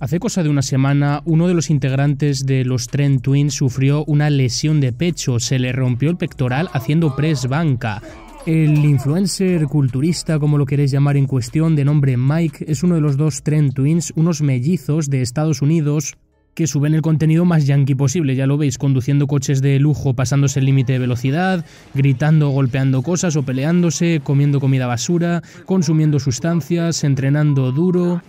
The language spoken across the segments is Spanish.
Hace cosa de una semana, uno de los integrantes de los Trend Twins sufrió una lesión de pecho, se le rompió el pectoral haciendo press banca. El influencer culturista, como lo queréis llamar en cuestión, de nombre Mike, es uno de los dos Trend Twins, unos mellizos de Estados Unidos que suben el contenido más yankee posible, ya lo veis, conduciendo coches de lujo, pasándose el límite de velocidad, gritando, golpeando cosas o peleándose, comiendo comida basura, consumiendo sustancias, entrenando duro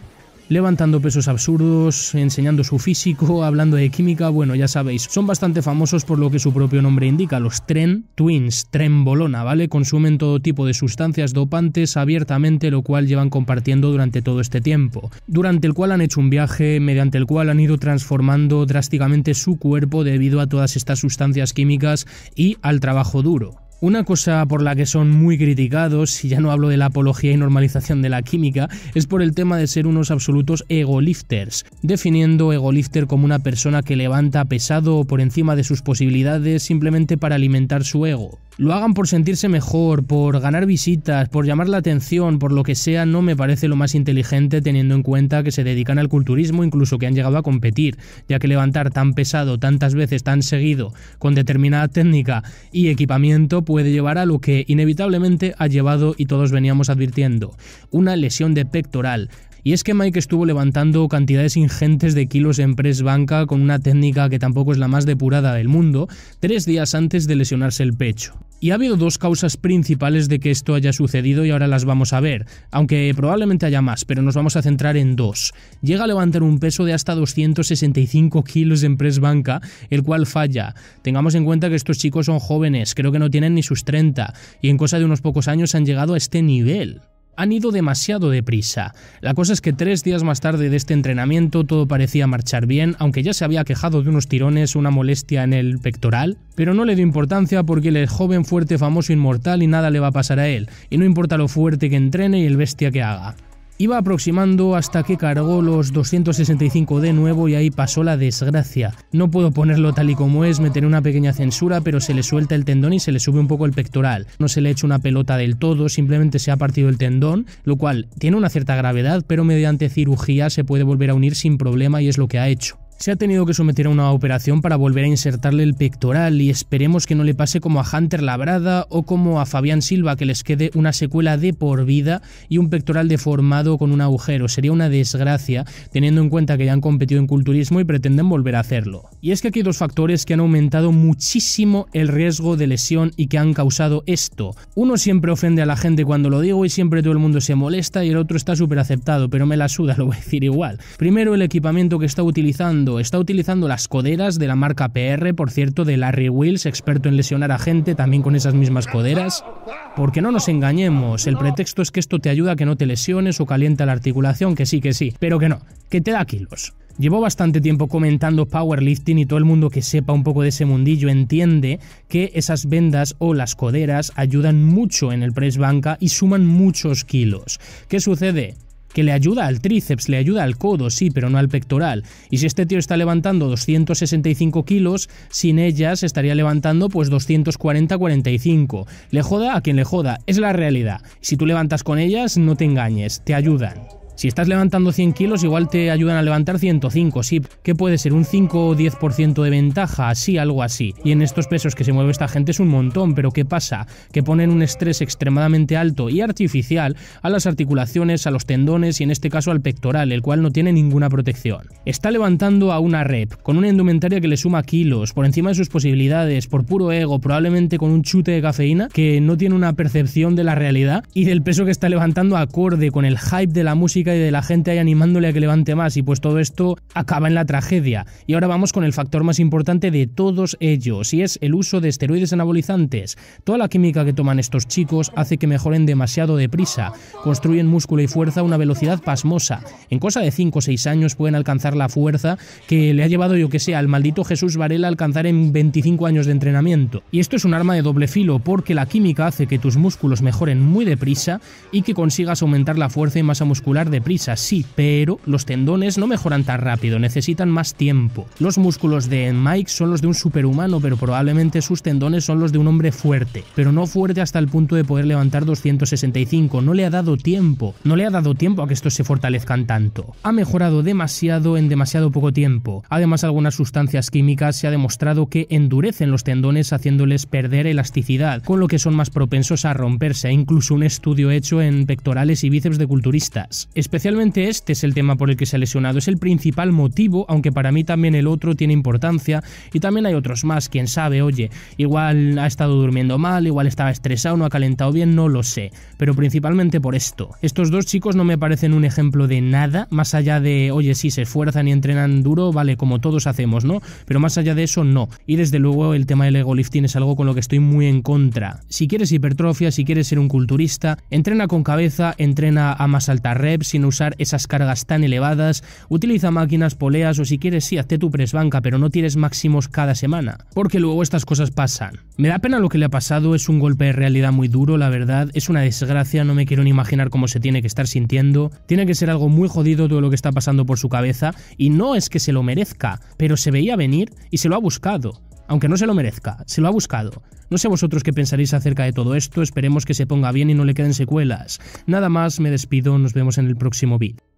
levantando pesos absurdos, enseñando su físico, hablando de química, bueno, ya sabéis, son bastante famosos por lo que su propio nombre indica, los Tren Twins, Tren Bolona, ¿vale? Consumen todo tipo de sustancias dopantes abiertamente, lo cual llevan compartiendo durante todo este tiempo, durante el cual han hecho un viaje, mediante el cual han ido transformando drásticamente su cuerpo debido a todas estas sustancias químicas y al trabajo duro. Una cosa por la que son muy criticados, y ya no hablo de la apología y normalización de la química, es por el tema de ser unos absolutos egolifters, definiendo egolifter como una persona que levanta pesado o por encima de sus posibilidades simplemente para alimentar su ego lo hagan por sentirse mejor, por ganar visitas, por llamar la atención, por lo que sea, no me parece lo más inteligente teniendo en cuenta que se dedican al culturismo, incluso que han llegado a competir, ya que levantar tan pesado tantas veces, tan seguido, con determinada técnica y equipamiento puede llevar a lo que inevitablemente ha llevado y todos veníamos advirtiendo, una lesión de pectoral, y es que Mike estuvo levantando cantidades ingentes de kilos en press banca con una técnica que tampoco es la más depurada del mundo, tres días antes de lesionarse el pecho. Y ha habido dos causas principales de que esto haya sucedido y ahora las vamos a ver, aunque probablemente haya más, pero nos vamos a centrar en dos. Llega a levantar un peso de hasta 265 kilos en press banca, el cual falla. Tengamos en cuenta que estos chicos son jóvenes, creo que no tienen ni sus 30, y en cosa de unos pocos años han llegado a este nivel han ido demasiado deprisa. La cosa es que tres días más tarde de este entrenamiento todo parecía marchar bien, aunque ya se había quejado de unos tirones, una molestia en el pectoral, pero no le dio importancia porque él es joven, fuerte, famoso, inmortal y nada le va a pasar a él, y no importa lo fuerte que entrene y el bestia que haga. Iba aproximando hasta que cargó los 265 de nuevo y ahí pasó la desgracia. No puedo ponerlo tal y como es, meter una pequeña censura, pero se le suelta el tendón y se le sube un poco el pectoral. No se le ha hecho una pelota del todo, simplemente se ha partido el tendón, lo cual tiene una cierta gravedad, pero mediante cirugía se puede volver a unir sin problema y es lo que ha hecho. Se ha tenido que someter a una operación para volver a insertarle el pectoral y esperemos que no le pase como a Hunter Labrada o como a Fabián Silva que les quede una secuela de por vida y un pectoral deformado con un agujero. Sería una desgracia teniendo en cuenta que ya han competido en culturismo y pretenden volver a hacerlo. Y es que aquí hay dos factores que han aumentado muchísimo el riesgo de lesión y que han causado esto. Uno siempre ofende a la gente cuando lo digo y siempre todo el mundo se molesta y el otro está súper aceptado, pero me la suda, lo voy a decir igual. Primero el equipamiento que está utilizando Está utilizando las coderas de la marca PR, por cierto, de Larry Wills, experto en lesionar a gente, también con esas mismas coderas. Porque no nos engañemos, el pretexto es que esto te ayuda a que no te lesiones o calienta la articulación, que sí, que sí, pero que no, que te da kilos. Llevo bastante tiempo comentando powerlifting y todo el mundo que sepa un poco de ese mundillo entiende que esas vendas o las coderas ayudan mucho en el press banca y suman muchos kilos. ¿Qué sucede? que le ayuda al tríceps, le ayuda al codo, sí, pero no al pectoral. Y si este tío está levantando 265 kilos, sin ellas estaría levantando pues 240-45. Le joda a quien le joda, es la realidad. Si tú levantas con ellas, no te engañes, te ayudan. Si estás levantando 100 kilos, igual te ayudan a levantar 105, sí, que puede ser un 5 o 10% de ventaja, así, algo así. Y en estos pesos que se mueve esta gente es un montón, pero ¿qué pasa? Que ponen un estrés extremadamente alto y artificial a las articulaciones, a los tendones y en este caso al pectoral, el cual no tiene ninguna protección. Está levantando a una rep, con una indumentaria que le suma kilos, por encima de sus posibilidades, por puro ego, probablemente con un chute de cafeína que no tiene una percepción de la realidad y del peso que está levantando acorde con el hype de la música y de la gente ahí animándole a que levante más y pues todo esto acaba en la tragedia. Y ahora vamos con el factor más importante de todos ellos y es el uso de esteroides anabolizantes. Toda la química que toman estos chicos hace que mejoren demasiado deprisa, construyen músculo y fuerza a una velocidad pasmosa. En cosa de 5 o 6 años pueden alcanzar la fuerza que le ha llevado yo que sea al maldito Jesús Varela a alcanzar en 25 años de entrenamiento. Y esto es un arma de doble filo porque la química hace que tus músculos mejoren muy deprisa y que consigas aumentar la fuerza y masa muscular de prisa, sí, pero los tendones no mejoran tan rápido, necesitan más tiempo. Los músculos de Mike son los de un superhumano, pero probablemente sus tendones son los de un hombre fuerte, pero no fuerte hasta el punto de poder levantar 265, no le ha dado tiempo, no le ha dado tiempo a que estos se fortalezcan tanto. Ha mejorado demasiado en demasiado poco tiempo. Además, algunas sustancias químicas se ha demostrado que endurecen los tendones haciéndoles perder elasticidad, con lo que son más propensos a romperse. Incluso un estudio hecho en pectorales y bíceps de culturistas. Especialmente este es el tema por el que se ha lesionado, es el principal motivo, aunque para mí también el otro tiene importancia y también hay otros más, quién sabe, oye, igual ha estado durmiendo mal, igual estaba estresado, no ha calentado bien, no lo sé, pero principalmente por esto. Estos dos chicos no me parecen un ejemplo de nada, más allá de, oye, sí, se esfuerzan y entrenan duro, vale, como todos hacemos, ¿no? Pero más allá de eso, no. Y desde luego el tema del ego lifting es algo con lo que estoy muy en contra. Si quieres hipertrofia, si quieres ser un culturista, entrena con cabeza, entrena a más altas reps, sin usar esas cargas tan elevadas, utiliza máquinas, poleas o si quieres sí, hazte tu press banca, pero no tienes máximos cada semana, porque luego estas cosas pasan. Me da pena lo que le ha pasado, es un golpe de realidad muy duro, la verdad, es una desgracia, no me quiero ni imaginar cómo se tiene que estar sintiendo, tiene que ser algo muy jodido todo lo que está pasando por su cabeza, y no es que se lo merezca, pero se veía venir y se lo ha buscado, aunque no se lo merezca, se lo ha buscado. No sé vosotros qué pensaréis acerca de todo esto, esperemos que se ponga bien y no le queden secuelas. Nada más, me despido, nos vemos en el próximo vídeo.